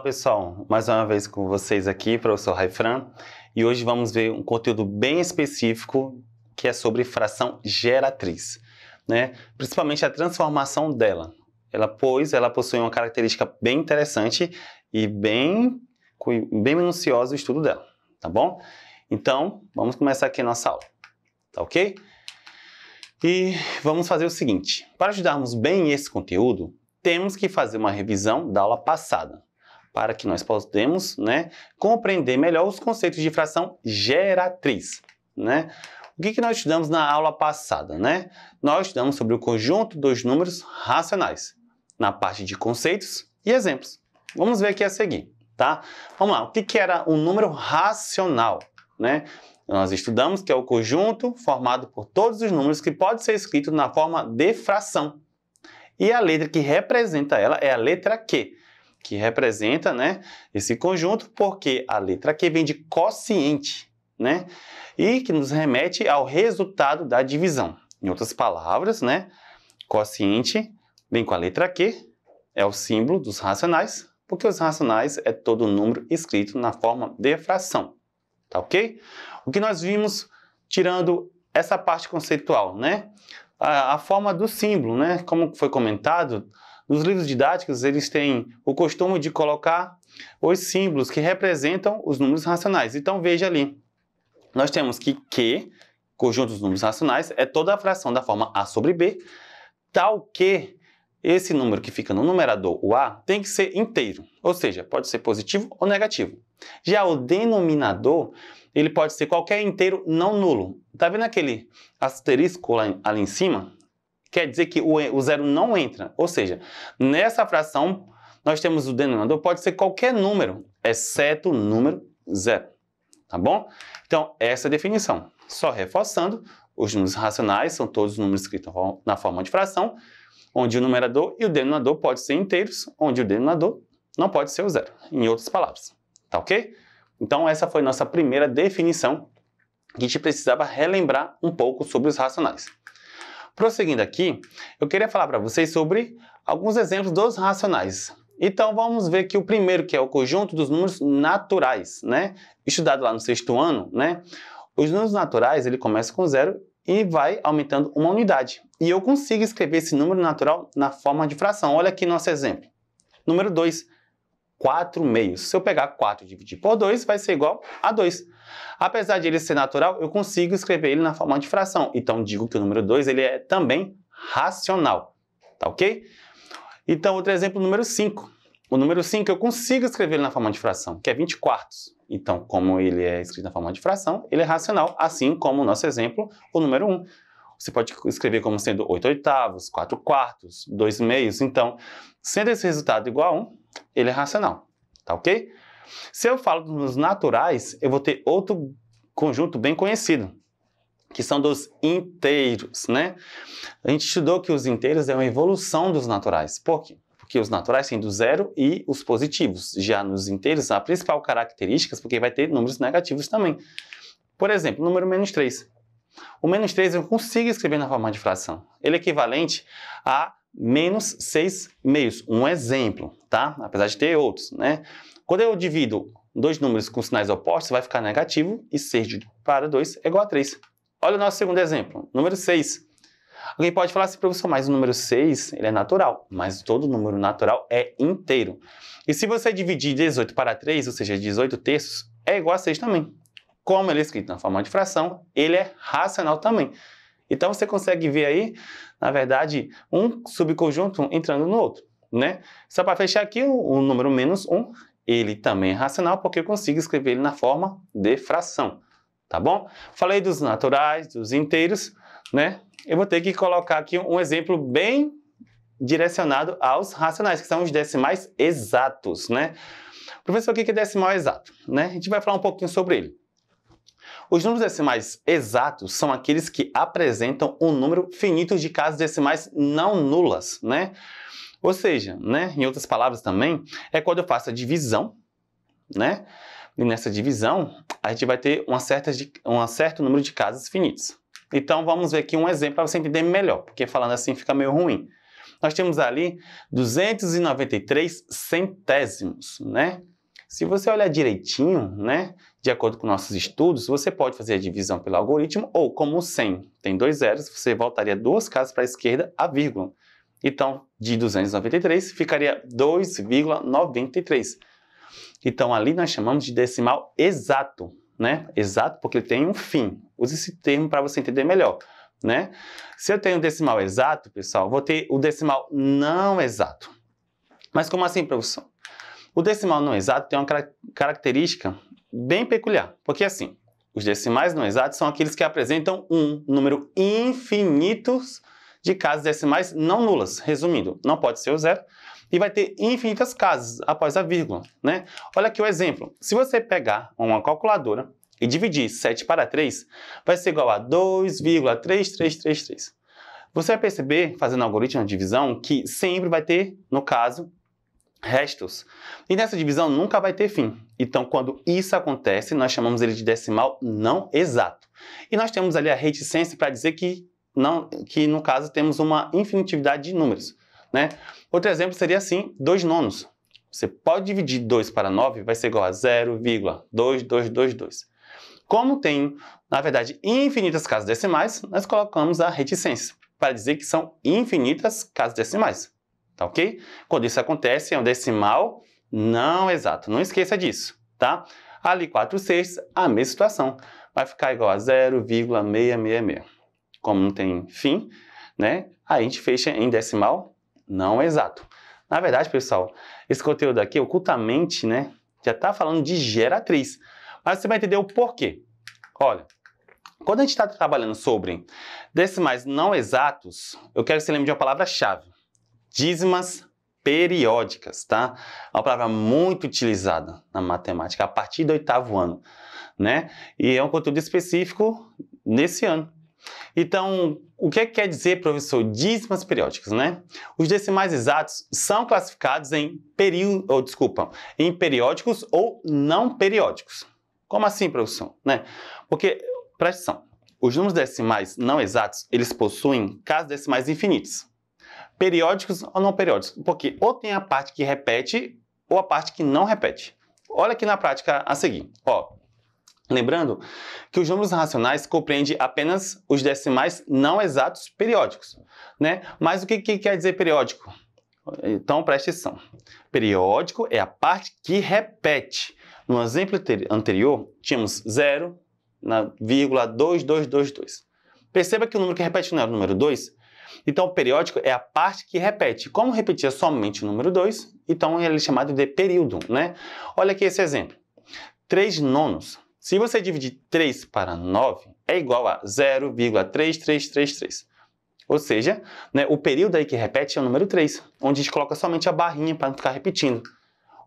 Olá pessoal, mais uma vez com vocês aqui, professor Raifran, e hoje vamos ver um conteúdo bem específico que é sobre fração geratriz, né? principalmente a transformação dela. Ela, pois, ela possui uma característica bem interessante e bem, bem minuciosa o estudo dela, tá bom? Então, vamos começar aqui nossa aula, tá ok? E vamos fazer o seguinte, para ajudarmos bem esse conteúdo, temos que fazer uma revisão da aula passada para que nós possamos né, compreender melhor os conceitos de fração geratriz. Né? O que, que nós estudamos na aula passada? Né? Nós estudamos sobre o conjunto dos números racionais, na parte de conceitos e exemplos. Vamos ver aqui a seguir. Tá? Vamos lá, o que, que era um número racional? Né? Nós estudamos que é o conjunto formado por todos os números que pode ser escrito na forma de fração. E a letra que representa ela é a letra Q, que representa né, esse conjunto, porque a letra Q vem de quociente, né? E que nos remete ao resultado da divisão. Em outras palavras, né? Quociente vem com a letra Q, é o símbolo dos racionais, porque os racionais é todo número escrito na forma de fração, tá ok? O que nós vimos tirando essa parte conceitual, né? A, a forma do símbolo, né? Como foi comentado, os livros didáticos, eles têm o costume de colocar os símbolos que representam os números racionais. Então, veja ali. Nós temos que Q, conjunto dos números racionais, é toda a fração da forma A sobre B, tal que esse número que fica no numerador, o A, tem que ser inteiro. Ou seja, pode ser positivo ou negativo. Já o denominador, ele pode ser qualquer inteiro não nulo. Tá vendo aquele asterisco ali em cima? quer dizer que o, o zero não entra. Ou seja, nessa fração, nós temos o denominador, pode ser qualquer número, exceto o número zero. Tá bom? Então, essa é a definição. Só reforçando, os números racionais são todos os números escritos na forma de fração, onde o numerador e o denominador podem ser inteiros, onde o denominador não pode ser o zero, em outras palavras. Tá ok? Então, essa foi nossa primeira definição que a gente precisava relembrar um pouco sobre os racionais. Prosseguindo aqui, eu queria falar para vocês sobre alguns exemplos dos racionais. Então vamos ver que o primeiro, que é o conjunto dos números naturais, né? Estudado lá no sexto ano, né? Os números naturais, ele começa com zero e vai aumentando uma unidade. E eu consigo escrever esse número natural na forma de fração. Olha aqui nosso exemplo. Número 2, 4 meios. Se eu pegar 4 e dividir por 2, vai ser igual a 2. Apesar de ele ser natural, eu consigo escrever ele na forma de fração. Então, digo que o número 2 ele é também racional. Tá ok? Então, outro exemplo, número 5. O número 5 eu consigo escrever ele na forma de fração, que é 20 quartos. Então, como ele é escrito na forma de fração, ele é racional, assim como o nosso exemplo, o número 1. Um. Você pode escrever como sendo 8 oitavos, 4 quartos, 2 meios. Então, sendo esse resultado igual a 1, ele é racional, tá ok? Se eu falo dos naturais, eu vou ter outro conjunto bem conhecido, que são dos inteiros, né? A gente estudou que os inteiros é uma evolução dos naturais. Por quê? Porque os naturais têm do zero e os positivos. Já nos inteiros, a principal característica, é porque vai ter números negativos também. Por exemplo, número menos 3. O menos 3 eu consigo escrever na forma de fração. Ele é equivalente a menos 6 meios. Um exemplo, tá? Apesar de ter outros, né? Quando eu divido dois números com sinais opostos, vai ficar negativo e 6 para 2 é igual a 3. Olha o nosso segundo exemplo, número 6. Alguém pode falar assim, professor, mas o número 6 ele é natural, mas todo número natural é inteiro. E se você dividir 18 para 3, ou seja, 18 terços, é igual a 6 também. Como ele é escrito na forma de fração, ele é racional também. Então você consegue ver aí, na verdade, um subconjunto entrando no outro, né? Só para fechar aqui, o, o número menos 1, um, ele também é racional porque eu consigo escrever ele na forma de fração, tá bom? Falei dos naturais, dos inteiros, né? Eu vou ter que colocar aqui um exemplo bem direcionado aos racionais, que são os decimais exatos, né? Professor, o que é decimal exato? Né? A gente vai falar um pouquinho sobre ele. Os números decimais exatos são aqueles que apresentam um número finito de casas decimais não nulas, né? Ou seja, né, em outras palavras também, é quando eu faço a divisão, né? E nessa divisão, a gente vai ter uma certa, um certo número de casas finitas. Então, vamos ver aqui um exemplo para você entender melhor, porque falando assim fica meio ruim. Nós temos ali 293 centésimos, né? Se você olhar direitinho, né, de acordo com nossos estudos, você pode fazer a divisão pelo algoritmo ou como 100 tem dois zeros, você voltaria duas casas para a esquerda a vírgula. Então, de 293 ficaria 2,93. Então, ali nós chamamos de decimal exato, né? Exato porque ele tem um fim. Use esse termo para você entender melhor, né? Se eu tenho um decimal exato, pessoal, vou ter o decimal não exato. Mas como assim, professor? O decimal não exato tem uma característica bem peculiar, porque assim, os decimais não exatos são aqueles que apresentam um número infinito de casas decimais não nulas. Resumindo, não pode ser o zero e vai ter infinitas casas após a vírgula, né? Olha aqui o exemplo. Se você pegar uma calculadora e dividir 7 para 3, vai ser igual a 2,3333. Você vai perceber, fazendo o algoritmo de divisão, que sempre vai ter, no caso, restos. E nessa divisão nunca vai ter fim. Então, quando isso acontece, nós chamamos ele de decimal não exato. E nós temos ali a reticência para dizer que, não, que, no caso, temos uma infinitividade de números. Né? Outro exemplo seria assim, 2 nonos. Você pode dividir 2 para 9, vai ser igual a 0,2222. Como tem, na verdade, infinitas casas decimais, nós colocamos a reticência para dizer que são infinitas casas decimais tá ok? Quando isso acontece, é um decimal não exato. Não esqueça disso, tá? Ali 4 sextos, a mesma situação. Vai ficar igual a 0,666. Como não tem fim, né? a gente fecha em decimal não exato. Na verdade, pessoal, esse conteúdo aqui, ocultamente, né? Já está falando de geratriz. Mas você vai entender o porquê. Olha, quando a gente está trabalhando sobre decimais não exatos, eu quero que você lembre de uma palavra-chave dízimas periódicas, tá? É uma palavra muito utilizada na matemática a partir do oitavo ano, né? E é um conteúdo específico nesse ano. Então, o que, é que quer dizer, professor, dízimas periódicas, né? Os decimais exatos são classificados em período, ou desculpa, em periódicos ou não periódicos. Como assim, professor? Né? Porque, presta atenção, os números decimais não exatos, eles possuem casas decimais infinitas periódicos ou não periódicos, porque ou tem a parte que repete ou a parte que não repete. Olha aqui na prática a seguir. Ó, lembrando que os números racionais compreendem apenas os decimais não exatos periódicos, né? Mas o que, que quer dizer periódico? Então preste atenção. Periódico é a parte que repete. No exemplo anterior, tínhamos 0 na vírgula 2222. Perceba que o número que repete não era é o número 2, então, o periódico é a parte que repete. Como repetia somente o número 2, então ele é chamado de período, né? Olha aqui esse exemplo. 3 nonos. Se você dividir 3 para 9, é igual a 0,3333. Ou seja, né, o período aí que repete é o número 3, onde a gente coloca somente a barrinha para não ficar repetindo.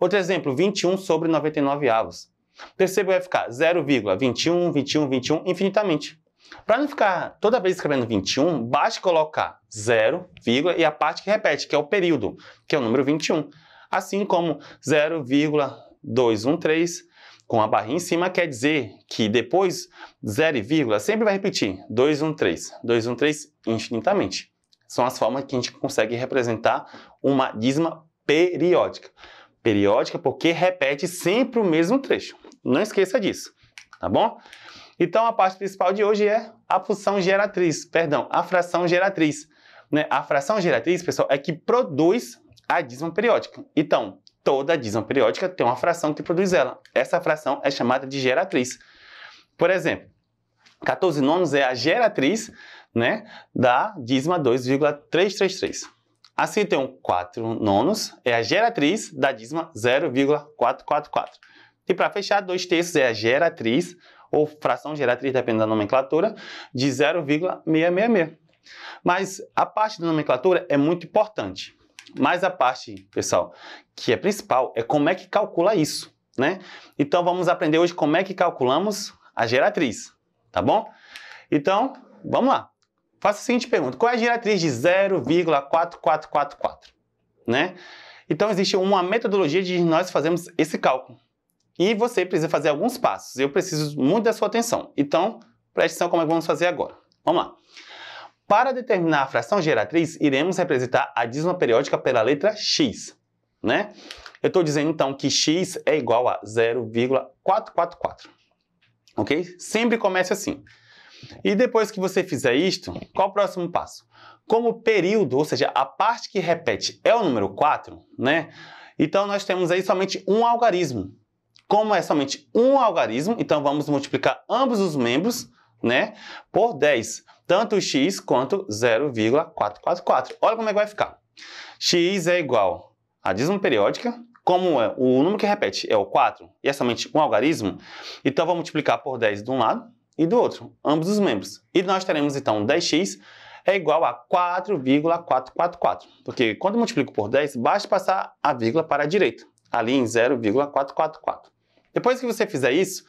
Outro exemplo, 21 sobre 99 avos. Perceba que vai ficar 0,21, 21, 21 infinitamente. Para não ficar toda vez escrevendo 21, basta colocar 0, vírgula, e a parte que repete, que é o período, que é o número 21. Assim como 0,213 com a barrinha em cima quer dizer que depois 0 e vírgula sempre vai repetir 213, 213 infinitamente. São as formas que a gente consegue representar uma dízima periódica. Periódica porque repete sempre o mesmo trecho. Não esqueça disso, tá bom? Então a parte principal de hoje é a função geratriz, perdão, a fração geratriz. Né? A fração geratriz, pessoal, é que produz a dízima periódica. Então, toda dízima periódica tem uma fração que produz ela. Essa fração é chamada de geratriz. Por exemplo, 14 nonos é a geratriz né, da dízima 2,333. Assim tem um 4 nonos, é a geratriz da dízima 0,444. E para fechar, 2 terços é a geratriz ou fração geratriz, dependendo da nomenclatura, de 0,666. Mas a parte da nomenclatura é muito importante. Mas a parte, pessoal, que é principal é como é que calcula isso, né? Então vamos aprender hoje como é que calculamos a geratriz, tá bom? Então, vamos lá. Faça a seguinte pergunta: qual é a geratriz de 0,4444, né? Então existe uma metodologia de nós fazermos esse cálculo. E você precisa fazer alguns passos. Eu preciso muito da sua atenção. Então, preste atenção como é que vamos fazer agora. Vamos lá. Para determinar a fração geratriz, iremos representar a dízima periódica pela letra x, né? Eu estou dizendo, então, que x é igual a 0,444, ok? Sempre comece assim. E depois que você fizer isto, qual o próximo passo? Como o período, ou seja, a parte que repete é o número 4, né? Então, nós temos aí somente um algarismo, como é somente um algarismo, então vamos multiplicar ambos os membros né, por 10, tanto x quanto 0,444. Olha como é que vai ficar. x é igual a dízimo periódica, como é o número que repete é o 4 e é somente um algarismo, então vamos multiplicar por 10 de um lado e do outro, ambos os membros. E nós teremos então 10x é igual a 4,444, porque quando multiplico por 10, basta passar a vírgula para a direita, ali em 0,444. Depois que você fizer isso,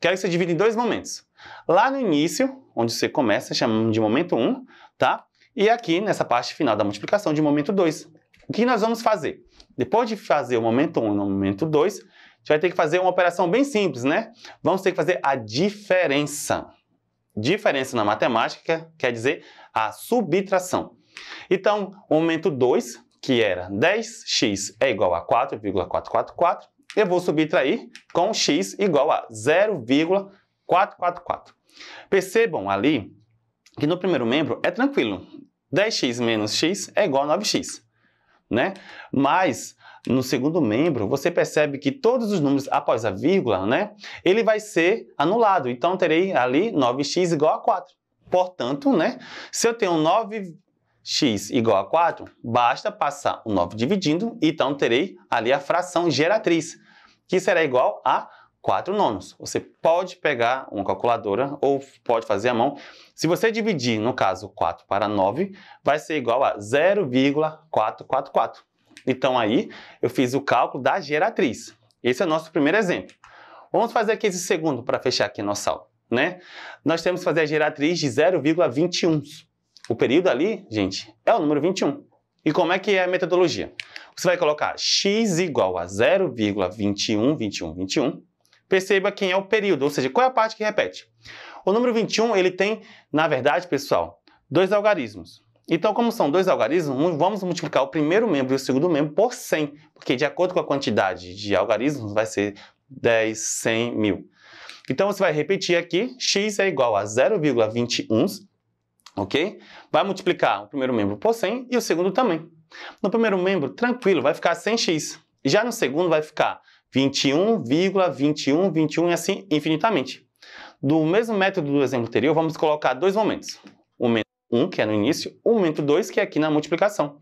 quero que você divida em dois momentos. Lá no início, onde você começa, chamamos de momento 1, um, tá? E aqui nessa parte final da multiplicação de momento 2. O que nós vamos fazer? Depois de fazer o momento 1 um e o momento 2, a gente vai ter que fazer uma operação bem simples, né? Vamos ter que fazer a diferença. Diferença na matemática quer dizer a subtração. Então, o momento 2, que era 10x é igual a 4,444, eu vou subtrair com x igual a 0,444. Percebam ali que no primeiro membro é tranquilo. 10x menos x é igual a 9x, né? Mas no segundo membro, você percebe que todos os números após a vírgula, né? Ele vai ser anulado. Então, terei ali 9x igual a 4. Portanto, né? Se eu tenho 9 x igual a 4, basta passar o 9 dividindo, então terei ali a fração geratriz, que será igual a 4 nonos. Você pode pegar uma calculadora ou pode fazer à mão. Se você dividir, no caso, 4 para 9, vai ser igual a 0,444. Então aí eu fiz o cálculo da geratriz. Esse é o nosso primeiro exemplo. Vamos fazer aqui esse segundo para fechar aqui nossa aula. Né? Nós temos que fazer a geratriz de 0,21. O período ali, gente, é o número 21. E como é que é a metodologia? Você vai colocar x igual a 0,21, 21, 21. Perceba quem é o período, ou seja, qual é a parte que repete. O número 21, ele tem, na verdade, pessoal, dois algarismos. Então, como são dois algarismos, vamos multiplicar o primeiro membro e o segundo membro por 100, porque de acordo com a quantidade de algarismos vai ser 10, 100 mil. Então, você vai repetir aqui, x é igual a 0,21 ok? Vai multiplicar o primeiro membro por 100 e o segundo também. No primeiro membro, tranquilo, vai ficar 100x. Já no segundo vai ficar 21,2121 21, e assim infinitamente. Do mesmo método do exemplo anterior, vamos colocar dois momentos. O momento 1, que é no início, o momento 2, que é aqui na multiplicação.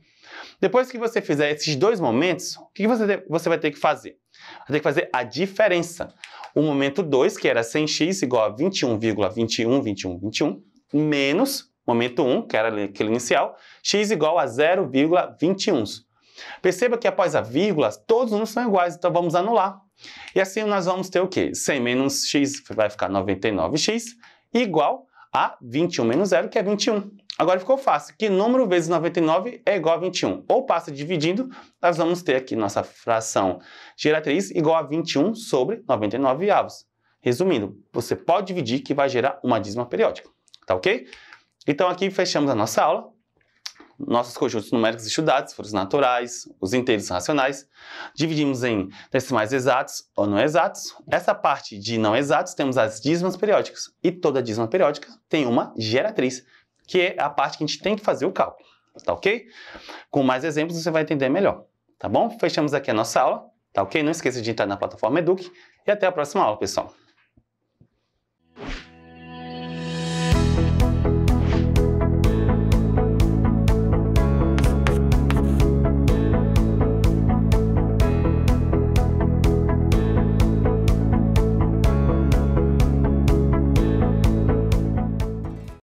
Depois que você fizer esses dois momentos, o que você, vai ter que fazer? Vai ter que fazer a diferença. O momento 2, que era 100x, igual a 21,21, 21, 21, menos momento 1, que era aquele inicial, x igual a 0,21. Perceba que após a vírgula, todos os números são iguais, então vamos anular. E assim nós vamos ter o quê? 100 menos x vai ficar 99x igual a 21 menos 0, que é 21. Agora ficou fácil. Que número vezes 99 é igual a 21? Ou passa dividindo, nós vamos ter aqui nossa fração geratriz igual a 21 sobre 99 avos. Resumindo, você pode dividir que vai gerar uma dízima periódica. Tá ok? Então aqui fechamos a nossa aula. Nossos conjuntos numéricos estudados foram os naturais, os inteiros racionais. Dividimos em decimais exatos ou não exatos. Essa parte de não exatos temos as dízimas periódicas. E toda dízima periódica tem uma geratriz, que é a parte que a gente tem que fazer o cálculo. Tá ok? Com mais exemplos você vai entender melhor. Tá bom? Fechamos aqui a nossa aula. Tá ok? Não esqueça de entrar na plataforma Eduque E até a próxima aula, pessoal.